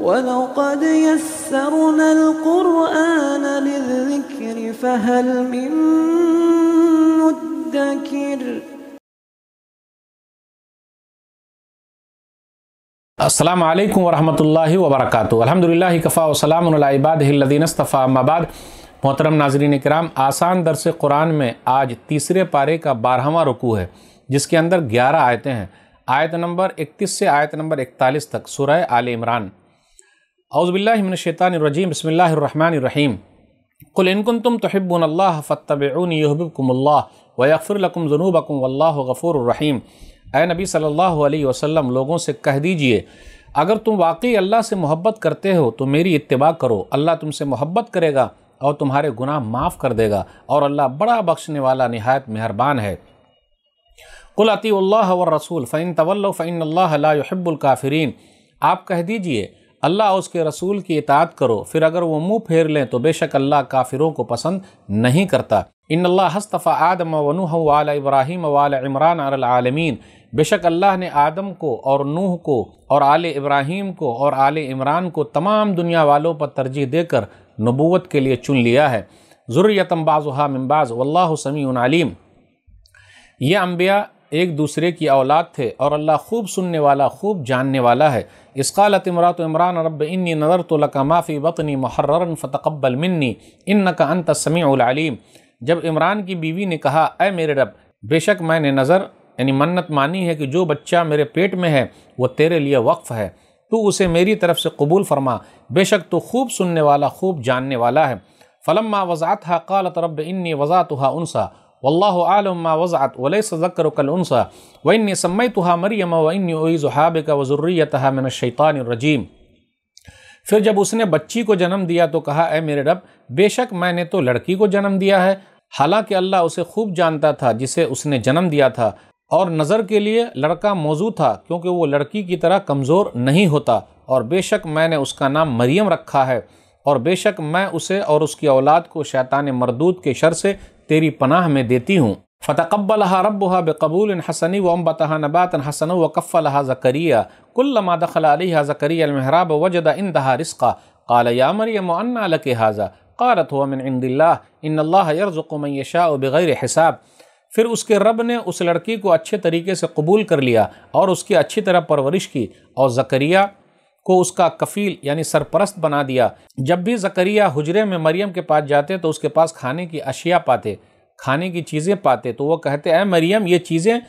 ولقد يسرنا القرآن للذكر فهل من مدكر السلام عليكم ورحمة الله وبركاته الحمد لله كفا وسلام على عباده الذين اصطفى أما بعد ناظرین नाजरीन آسان درس قرآن میں آج تیسرے پارے کا का رکوع ہے جس کے اندر گیارہ آیتیں ہیں آیت نمبر اکتیس سے آیت نمبر اکتالیس تک سورہ آل عمران अउज़बिल्लिमिनशैतानरजीम बसमीम कुल इनकुन तुम तोहबून अल्लाह फ़तबन यहबकुमल्ला वफ़रकम जनूबकुम अल्लाह ए नबी सल्लल्लाहु अलैहि वसल्लम लोगों से कह दीजिए अगर तुम वाकई अल्लाह से मोहब्बत करते हो तो मेरी इतबा करो अल्लाह तुमसे मोहब्बत करेगा और तुम्हारे गुनाह माफ़ कर देगा और अल्लाह बड़ा बख्शने वाला नहायत मेहरबान है कुल अतील्ला व रसूल फ़ैन तवल्ल फ़ैन अल्लाह काफ़रीन आप कह दीजिए अल्लाह उसके रसूल की इतात करो फिर अगर वो मुंह फेर लें तो बेशक अल्लाह काफिरों को पसंद नहीं करता इन अल्लाह हस्तफ़ा आदम वनूह वाल इब्राहिम वाल इमरान आलमीन बेशक अल्लाह ने आदम को और नूह को और आले इब्राहिम को और आल इमरान को तमाम दुनिया वालों पर तरजीह देकर नबूवत के लिए चुन लिया है ज़ुर्रियतम बाज़ुहा मिम्बाज़ वल्लासमी आलिम ये अम्बिया एक दूसरे की औलाद थे और अल्लाह खूब सुनने वाला खूब जानने वाला है इसकालत इमरात इमरान रब इन्नी नज़र तो लका माफ़ी बतनी महर्रन फ़तकबल मन्नी इन का अंत उलालीम जब इमरान की बीवी ने कहा अ मेरे रब बेशक मैंने नज़र यानी मन्नत मानी है कि जो बच्चा मेरे पेट में है वो तेरे लिए वक्फ़ है तो उसे मेरी तरफ से कबूल फरमा बेशक तो खूब सुनने वाला खूब जानने वाला है फ़लम्मा वज़ात हा कालत रब इन्नी वज़ात हा उनसा ما आलम वज़ात ذكرك الانثى واني سميتها مريم واني वन्य ज़ुहाब का من الشيطان الرجيم फिर जब उसने बच्ची को जन्म दिया तो कहा ऐ मेरे रब बेशक मैंने तो लड़की को जन्म दिया है हालांकि अल्लाह उसे खूब जानता था जिसे उसने जन्म दिया था और नज़र के लिए लड़का मौजू था क्योंकि वो लड़की की तरह कमज़ोर नहीं होता और बेशक मैंने उसका नाम मरियम रखा है और बेशक मैं उसे और उसकी औलाद को शैतान मरदूद के शर से तेरी पनाह में देती हूँ फ़तकबलहा रबहा हा हसनी वम बतहा नबात हसन व कफ़लहा ज़करिया कुल्लमा दखल अलीहा ज़करिया अलमहराब वजद इन दहा रिस्का कल या लक हाजा क़ालत हुआ मिन इंदिल्ला इन अल्लाह बग़ैर हिसाब फिर उसके रब ने उस लड़की को अच्छे तरीके से कबूल कर लिया और उसकी अच्छी तरह परवरिश की और ज़करिया को उसका कफील यानी सरपरस्त बना दिया जब भी जकरिया हजरे में मरियम के पास जाते तो उसके पास खाने की अशिया पाते खाने की चीज़ें पाते तो वो कहते अः मरियम ये चीज़ें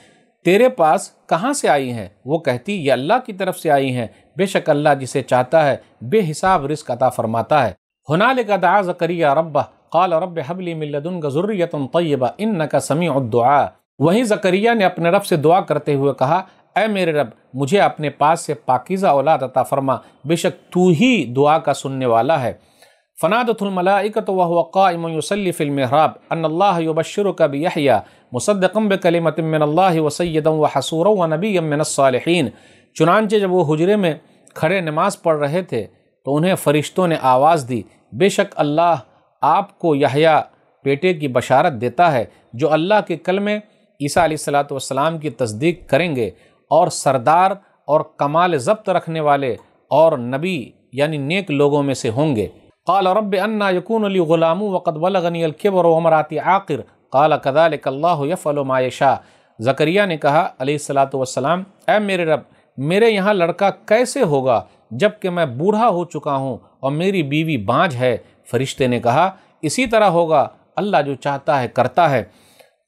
तेरे पास कहाँ से आई हैं वो कहती ये अल्लाह की तरफ से आई हैं बेशक अल्लाह जिसे चाहता है बेहिसाब रिस्क अता फरमाता है हनाल का दा जकरिया रब्बा कल रब हबली मिलदन गजुर्रतम तयबा इन नका समी दुआ वहीं जकरिया ने अपने रब से दुआ करते हुए कहा अय मेरे रब मुझे अपने पास से पाकिज़ा औलाद अता फरमा बेशक तू ही दुआ का सुनने वाला है फ़नादतमलाकत वक़ामसलफ़िलमहराब अनल्लाबशर कबिया मुसदम बकलमतमिनल्ला वसैदम व हसूर व नबी यमिनसालहन चुनानचे जब वो हजरे में खड़े नमाज पढ़ रहे थे तो उन्हें फ़रिश्तों ने आवाज़ दी बेशक अल्लाह आपको यहया बेटे की बशारत देता है जो अल्लाह के कलमे ईसा सलात की तस्दीक करेंगे और सरदार और कमाल जब्त रखने वाले और नबी यानी नेक लोगों में से होंगे काल रब अन्ना यकून अली गुलामू वक़द वलगनी अलकबर वमराती आखिर काल कदालकल्लाफ़लमायशा ज़करिया ने कहा सलात वसलाम ए मेरे रब मेरे यहाँ लड़का कैसे होगा जबकि मैं बूढ़ा हो चुका हूँ और मेरी बीवी बाँझ है फरिश्ते ने कहा इसी तरह होगा अल्लाह जो चाहता है करता है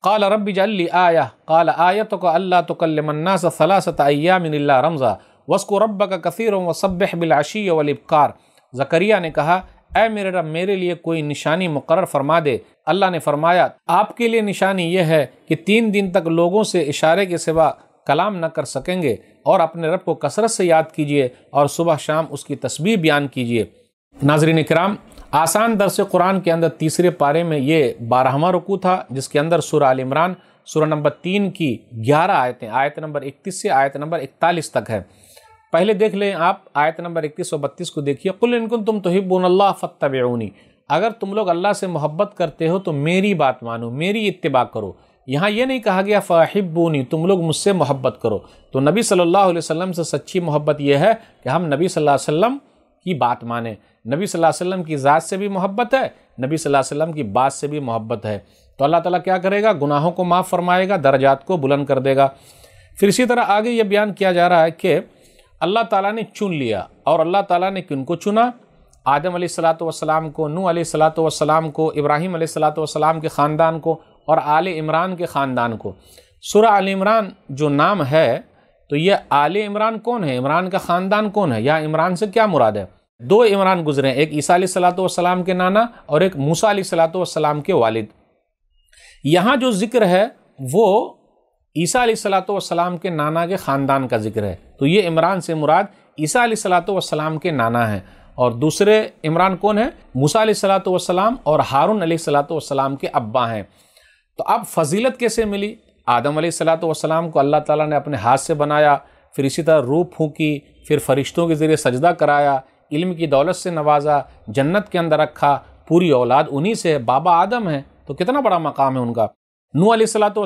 काल रब जल्ली आया काल आयत को अल्लाह तो कल्लमन्नासलासत अयामिनल्ला रमज़ा वस्को रब का कसर व सब्ह बिलाशी वलिबकार जकरिया ने कहा ए मेरे रब मेरे लिए कोई निशानी मुकर फरमा दे अल्लाह ने फरमाया आपके लिए निशानी यह है कि तीन दिन तक लोगों से इशारे के सिवा कलाम न कर सकेंगे और अपने रब को कसरत से याद कीजिए और सुबह शाम उसकी तस्वीर बयान कीजिए नाजरीन कराम आसान दरस कुरान के अंदर तीसरे पारे में ये बारहवा रुकू था जिसके अंदर सुर आल इमरान सुरह नंबर तीन की ग्यारह आयतें आयत नंबर इकतीस से आयत नंबर इकतालीस तक है पहले देख लें आप आयत नंबर इकतीस और बत्तीस को देखिए कुल इनकुन तुम तो अल्लाह फ़तबनी अगर तुम लोग अल्लाह से मोहब्बत करते हो तो मेरी बात मानो मेरी इत्तबा करो यहाँ ये नहीं कहा गया फ़ाहिबूनी तुम लोग मुझसे मोहब्बत करो तो नबी सल्लल्लाहु अलैहि वसल्लम से सच्ची मोहब्बत यह है कि हम नबी सल्लल्लाहु अलैहि वसल्लम की बात माने नबी सल्लल्लाहु अलैहि वसल्लम की ज़ात से भी मोहब्बत है नबी सल्लल्लाहु अलैहि वसल्लम की बात से भी मोहब्बत है तो अल्लाह ताला क्या करेगा गुनाहों को माफ़ फरमाएगा दर्जात को बुलंद कर देगा फिर इसी तरह आगे ये बयान किया जा रहा है कि अल्लाह ताला ने चुन लिया और अल्लाह ताला ने को चुना आदम सलाम को नू सलाम को इब्राहिम सलाम के ख़ानदान को और आल इमरान के ख़ानदान को सुर आल इमरान जो नाम है तो ये आल इमरान कौन है इमरान का ख़ानदान कौन है या इमरान से क्या मुराद है दो इमरान गुजरे हैं एक ईसा सलातम के नाना और एक मूसा सलाम के वालिद यहाँ जो जिक्र है वो ईसा सलाम के नाना के ख़ानदान का जिक्र है तो ये इमरान से मुराद ईसा सलाम के नाना हैं और दूसरे इमरान कौन है मूसा सलाम और हारून सलाम के अब्बा हैं तो अब फजीलत कैसे मिली आदम सलाम को अल्लाह ताला ने अपने हाथ से बनाया फिर इसी तरह रूह फूकी फिर फरिश्तों के ज़रिए सजदा कराया इल्म की दौलत से नवाजा जन्नत के अंदर रखा पूरी औलाद उन्हीं से है बाबा आदम है तो कितना बड़ा मकाम है उनका नू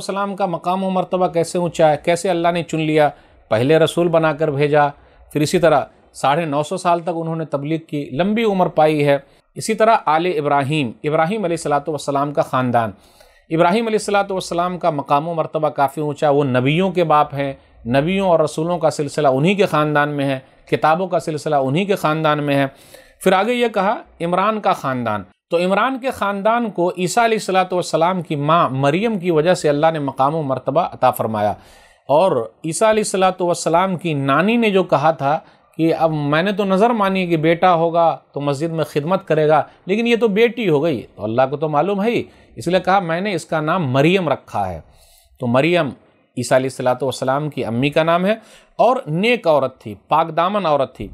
सलाम का मकाम व मरतबा कैसे ऊँचा है कैसे अल्लाह ने चुन लिया पहले रसूल बनाकर भेजा फिर इसी तरह साढ़े नौ सौ साल तक उन्होंने तबलीग की लंबी उम्र पाई है इसी तरह आल इब्राहिम इब्राहिम वसलाम का ख़ानदान इब्राहिम सलाम का मकाम मरतबा काफ़ी ऊँचा वो नबियों के बाप हैं नबियों और रसूलों का सिलसिला उन्हीं के ख़ानदान में है किताबों का सिलसिला उन्हीं के ख़ानदान में है फिर आगे ये कहा इमरान का ख़ानदान तो इमरान के ख़ानदान को ईसा सलाम की माँ मरियम की वजह से अल्लाह ने मकाम मरतबा अता फ़रमाया और ईसा सलाम की नानी ने जो कहा था कि अब मैंने तो नज़र मानी कि बेटा होगा तो मस्जिद में खिदमत करेगा लेकिन ये तो बेटी हो गई तो अल्लाह को तो मालूम है ही इसलिए कहा मैंने इसका नाम मरियम रखा है तो मरियम ईसा सलातम की अम्मी का नाम है और नेक औरत थी पाकदामन औरत थी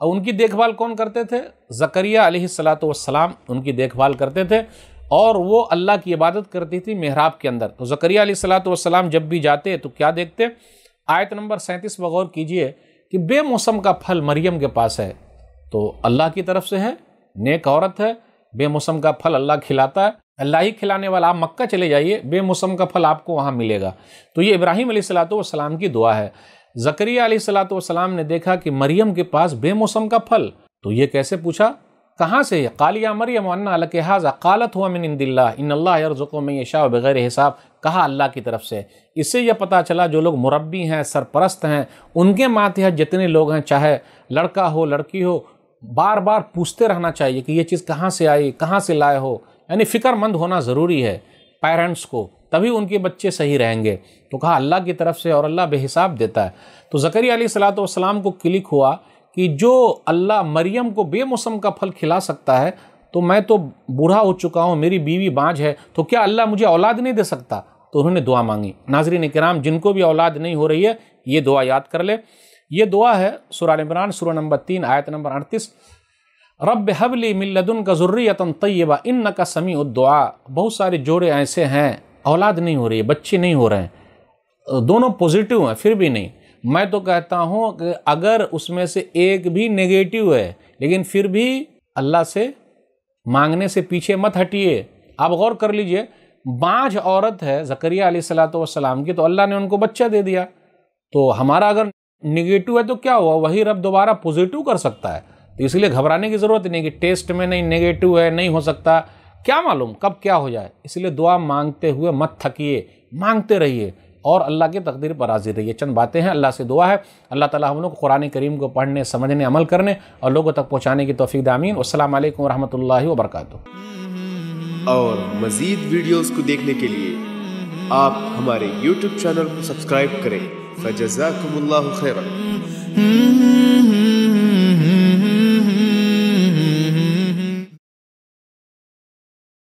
और उनकी देखभाल कौन करते थे जकरिया सलाम उनकी देखभाल करते थे और वो अल्लाह की इबादत करती थी मेहराब के अंदर तो जकरिया सलाम जब भी जाते तो क्या देखते आयत नंबर सैंतीस बगौर कीजिए कि बेमौसम का फल मरियम के पास है तो अल्लाह की तरफ से है नेक औरत है बेमौसम का फल अल्लाह खिलाता है अल्लाह ही खिलाने वाला आप मक्का चले जाइए बेमौसम का फल आपको वहाँ मिलेगा तो ये इब्राहिम सलाम की दुआ है जकरिया सलाम ने देखा कि मरियम के पास बेमौसम का फल तो ये कैसे पूछा कहाँ से कालिया मरियम अलकहाजा कालत हुआ मिन इंदिल्ला इन अल्लाह में यशा बगैर हिसाब कहा अल्लाह की तरफ से इससे यह पता चला जो लोग मुरबी हैं सरपरस्त हैं उनके मातहत जितने लोग हैं चाहे लड़का हो लड़की हो बार बार पूछते रहना चाहिए कि ये चीज़ कहाँ से आई कहाँ से लाए हो यानी फ़िक्रमंद होना ज़रूरी है पेरेंट्स को तभी उनके बच्चे सही रहेंगे तो कहा अल्लाह की तरफ से और अल्लाह बेहिसाब देता है तो ज़करी सलात को क्लिक हुआ कि जो अल्लाह मरियम को बेमौसम का फल खिला सकता है तो मैं तो बूढ़ा हो चुका हूँ मेरी बीवी बाँझ है तो क्या अल्लाह मुझे औलाद नहीं दे सकता तो उन्होंने दुआ मांगी नाजरीन कराम जिनको भी औलाद नहीं हो रही है ये दुआ याद कर ले ये दुआ है सुराल इमरान सुर नंबर तीन आयत नंबर अड़तीस रब हबली मिल्लदन का ज़ुर्रियतन तय्यबा इन का समी उद्दुआ बहुत सारे जोड़े ऐसे हैं औलाद नहीं हो रही है बच्चे नहीं हो रहे हैं दोनों पॉजिटिव हैं फिर भी नहीं मैं तो कहता हूँ कि अगर उसमें से एक भी नेगेटिव है लेकिन फिर भी अल्लाह से मांगने से पीछे मत हटिए आप गौर कर लीजिए बाँझ औरत है जकरिया सलाम की तो अल्लाह ने उनको बच्चा दे दिया तो हमारा अगर निगेटिव है तो क्या हुआ वही रब दोबारा पॉजिटिव कर सकता है तो इसलिए घबराने की ज़रूरत नहीं कि टेस्ट में नहीं नेगेटिव है नहीं हो सकता क्या मालूम कब क्या हो जाए इसलिए दुआ मांगते हुए मत थकिए मांगते रहिए और अल्लाह की तकदीर पर राजी रहिए चंद बातें हैं अल्लाह से दुआ है अल्लाह ताला हम लोग कुरान करीम को पढ़ने समझने अमल करने और लोगों तक पहुँचाने की तोफ़ी दामीन असल वरहमल ला वरक और मज़ीद वीडियोज़ को देखने के लिए आप हमारे यूट्यूब चैनल को सब्सक्राइब करें फजाकम्ला खैर